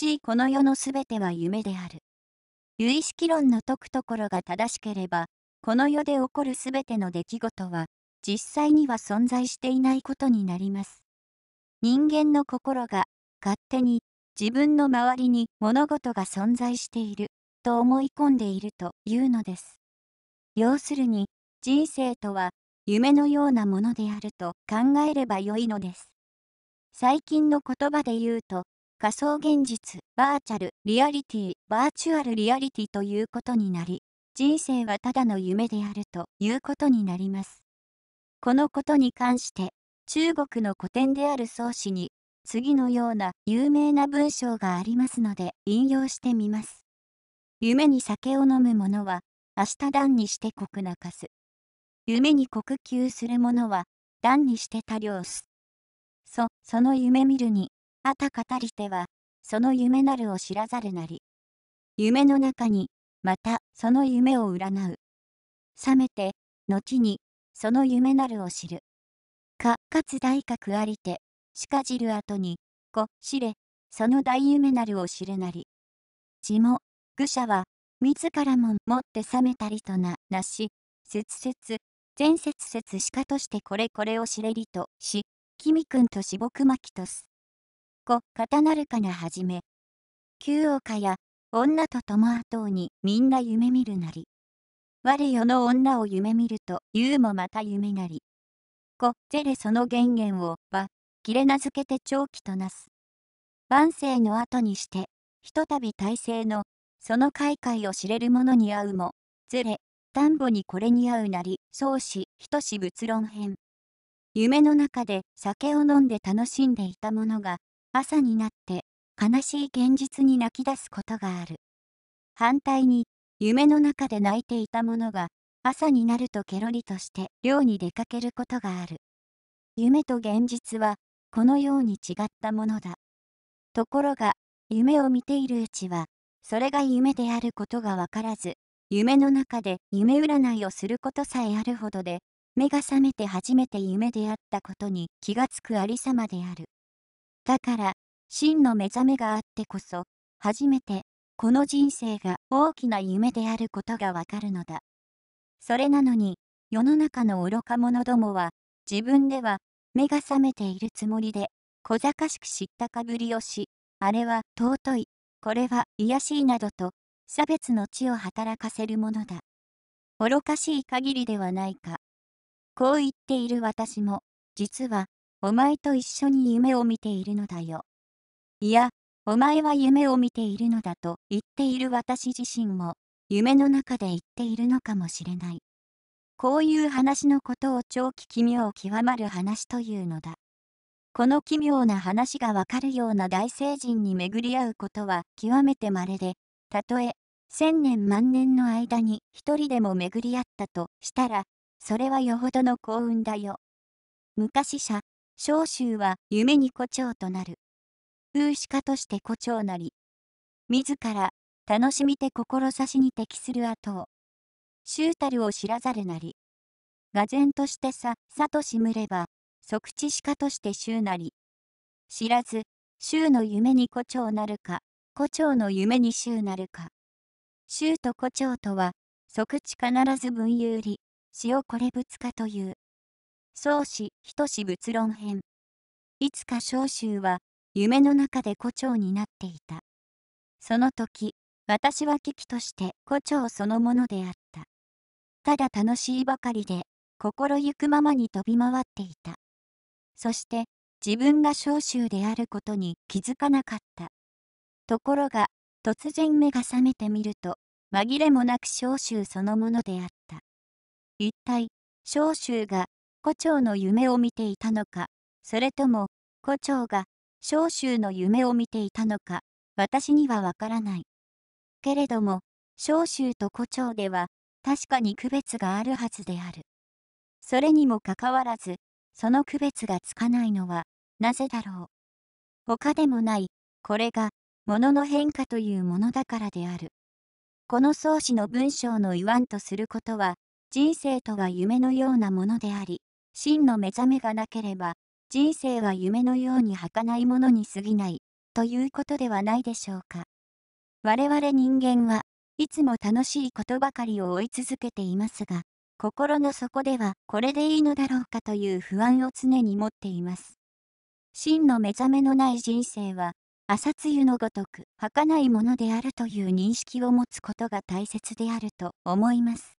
しこの世のすべては夢である。有意識論の解くところが正しければ、この世で起こるすべての出来事は、実際には存在していないことになります。人間の心が、勝手に、自分の周りに物事が存在している、と思い込んでいるというのです。要するに、人生とは、夢のようなものであると考えればよいのです。最近の言葉で言うと、仮想現実、バーチャル、リアリティ、バーチュアルリアリティということになり、人生はただの夢であるということになります。このことに関して、中国の古典である宗詩に、次のような有名な文章がありますので引用してみます。夢に酒を飲む者は、明日段にして濃く泣かす。夢に呼吸する者は、段にして多量す。そ、その夢見るに、あたかたりては、その夢なるを知らざるなり。夢の中に、またその夢を占う。覚めて、後に、その夢なるを知る。か、かつ大覚ありて、しかじる後に、こ、知れ、その大夢なるを知るなり。地も、愚者は、自らも持って覚めたりとな、なし、節々、前節節しかとしてこれこれを知れりとし、君くんとしぼくまきとす。子、片るかがはじめ、旧岡や、女と友後にみんな夢見るなり。我世の女を夢見ると、言うもまた夢なり。こゼレその原言を、は、切れ名付けて長期となす。万世の後にして、ひとたび大勢の、その開会を知れる者に会うも、ゼれ、田んぼにこれに合うなり、相思、等し仏論編。夢の中で酒を飲んで楽しんでいた者が、朝になって悲しい現実に泣き出すことがある。反対に、夢の中で泣いていたものが、朝になるとケロリとして漁に出かけることがある。夢と現実は、このように違ったものだ。ところが、夢を見ているうちは、それが夢であることがわからず、夢の中で夢占いをすることさえあるほどで、目が覚めて初めて夢であったことに気がつくありさまである。だから、真の目覚めがあってこそ、初めて、この人生が大きな夢であることがわかるのだ。それなのに、世の中の愚か者どもは、自分では、目が覚めているつもりで、小賢しく知ったかぶりをし、あれは尊い、これは卑しいなどと、差別の地を働かせるものだ。愚かしい限りではないか。こう言っている私も、実は、お前と一緒に夢を見ているのだよ。いや、お前は夢を見ているのだと言っている私自身も、夢の中で言っているのかもしれない。こういう話のことを長期奇妙極まる話というのだ。この奇妙な話がわかるような大聖人に巡り合うことは極めて稀で、たとえ千年万年の間に一人でも巡り合ったとしたら、それはよほどの幸運だよ。昔者、小州は夢に胡蝶となる。風刺家として胡蝶なり。自ら、楽しみて志に適する後を。周たるを知らざるなり。が然としてさ、さとしむれば、即知しかとして周なり。知らず、周の夢に胡蝶なるか、胡蝶の夢に衆なるか。周と胡蝶とは、即知必ず分有利、塩これぶつかという。宗氏等物仏論編いつか召集は夢の中で胡蝶になっていたその時私は危機として胡蝶そのものであったただ楽しいばかりで心ゆくままに飛び回っていたそして自分が召集であることに気づかなかったところが突然目が覚めてみると紛れもなく召集そのものであった一体召集が胡蝶の夢を見ていたのか、それとも、胡蝶が、召集の夢を見ていたのか、私にはわからない。けれども、召集と胡蝶では、確かに区別があるはずである。それにもかかわらず、その区別がつかないのは、なぜだろう。他でもない、これが、物の変化というものだからである。この創始の文章の言わんとすることは、人生とは夢のようなものであり、真の目覚めがなければ、人生は夢のように儚いものに過ぎない、ということではないでしょうか。我々人間はいつも楽しいことばかりを追い続けていますが、心の底ではこれでいいのだろうかという不安を常に持っています。真の目覚めのない人生は、朝露のごとく儚いものであるという認識を持つことが大切であると思います。